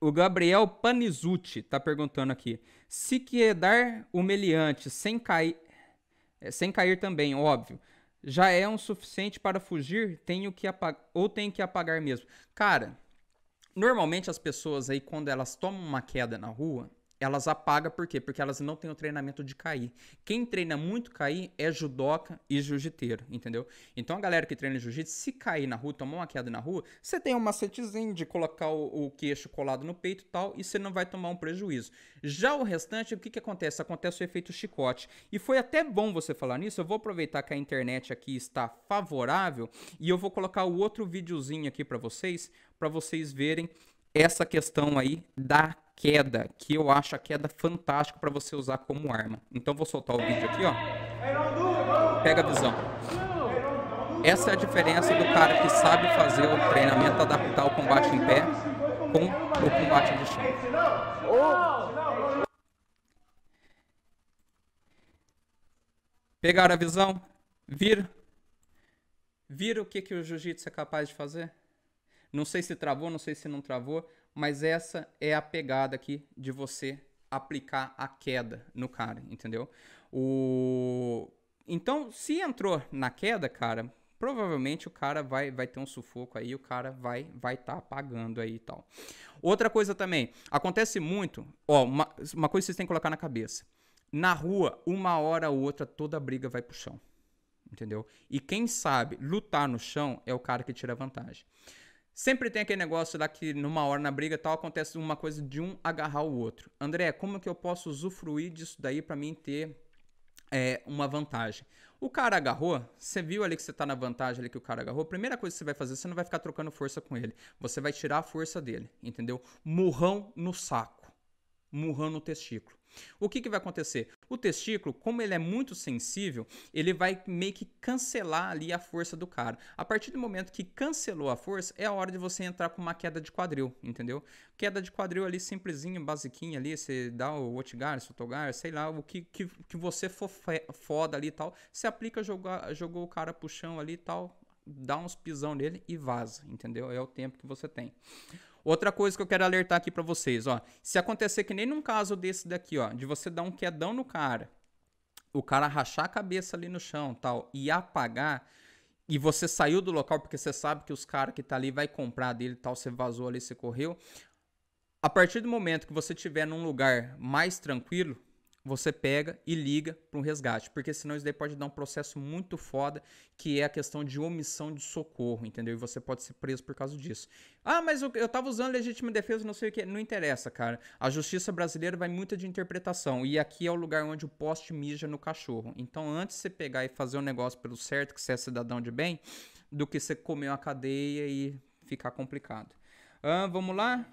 O Gabriel Panizuti está perguntando aqui. Se quedar humilhante sem cair, eh, sem cair também, óbvio, já é um suficiente para fugir? Tenho que apagar, ou tem que apagar mesmo? Cara, normalmente as pessoas aí, quando elas tomam uma queda na rua, elas apagam por quê? Porque elas não têm o treinamento de cair. Quem treina muito cair é judoca e jiu-jiteiro, entendeu? Então a galera que treina jiu-jitsu, se cair na rua, tomar uma queda na rua, você tem um macetezinho de colocar o, o queixo colado no peito e tal, e você não vai tomar um prejuízo. Já o restante, o que, que acontece? Acontece o efeito chicote. E foi até bom você falar nisso, eu vou aproveitar que a internet aqui está favorável e eu vou colocar o outro videozinho aqui para vocês, para vocês verem essa questão aí da queda, que eu acho a queda fantástica para você usar como arma. Então vou soltar o vídeo aqui, ó. Pega a visão. Essa é a diferença do cara que sabe fazer o treinamento, adaptar o combate em pé com o combate de chão. Pegaram a visão? Vira? Vira o que, que o jiu-jitsu é capaz de fazer? Não sei se travou, não sei se não travou. Mas essa é a pegada aqui de você aplicar a queda no cara, entendeu? O... Então, se entrou na queda, cara, provavelmente o cara vai, vai ter um sufoco aí, o cara vai vai estar tá pagando aí e tal. Outra coisa também, acontece muito, ó, uma, uma coisa que vocês têm que colocar na cabeça. Na rua, uma hora ou outra, toda briga vai pro chão. Entendeu? E quem sabe lutar no chão é o cara que tira vantagem. Sempre tem aquele negócio lá que numa hora na briga tal acontece uma coisa de um agarrar o outro. André, como que eu posso usufruir disso daí para mim ter é, uma vantagem? O cara agarrou, você viu ali que você tá na vantagem ali que o cara agarrou, primeira coisa que você vai fazer, você não vai ficar trocando força com ele. Você vai tirar a força dele, entendeu? Murrão no saco murrando o testículo. O que, que vai acontecer? O testículo, como ele é muito sensível, ele vai meio que cancelar ali a força do cara. A partir do momento que cancelou a força, é a hora de você entrar com uma queda de quadril, entendeu? Queda de quadril ali simplesinho, basiquinha ali, você dá o otigar, sotogar, sei lá, o que, que, que você for foda ali e tal, você aplica, joga, jogou o cara pro chão ali e tal, dá uns pisão nele e vaza, entendeu? É o tempo que você tem. Outra coisa que eu quero alertar aqui para vocês, ó. Se acontecer que nem num caso desse daqui, ó, de você dar um quedão no cara, o cara rachar a cabeça ali no chão, tal, e apagar, e você saiu do local porque você sabe que os caras que tá ali vai comprar dele, tal, você vazou ali, você correu, a partir do momento que você estiver num lugar mais tranquilo, você pega e liga para um resgate, porque senão isso daí pode dar um processo muito foda, que é a questão de omissão de socorro, entendeu? E você pode ser preso por causa disso. Ah, mas eu, eu tava usando legítima defesa, não sei o que. Não interessa, cara. A justiça brasileira vai muito de interpretação, e aqui é o lugar onde o poste mija no cachorro. Então, antes de você pegar e fazer um negócio pelo certo, que você é cidadão de bem, do que você comer uma cadeia e ficar complicado. Ah, vamos lá?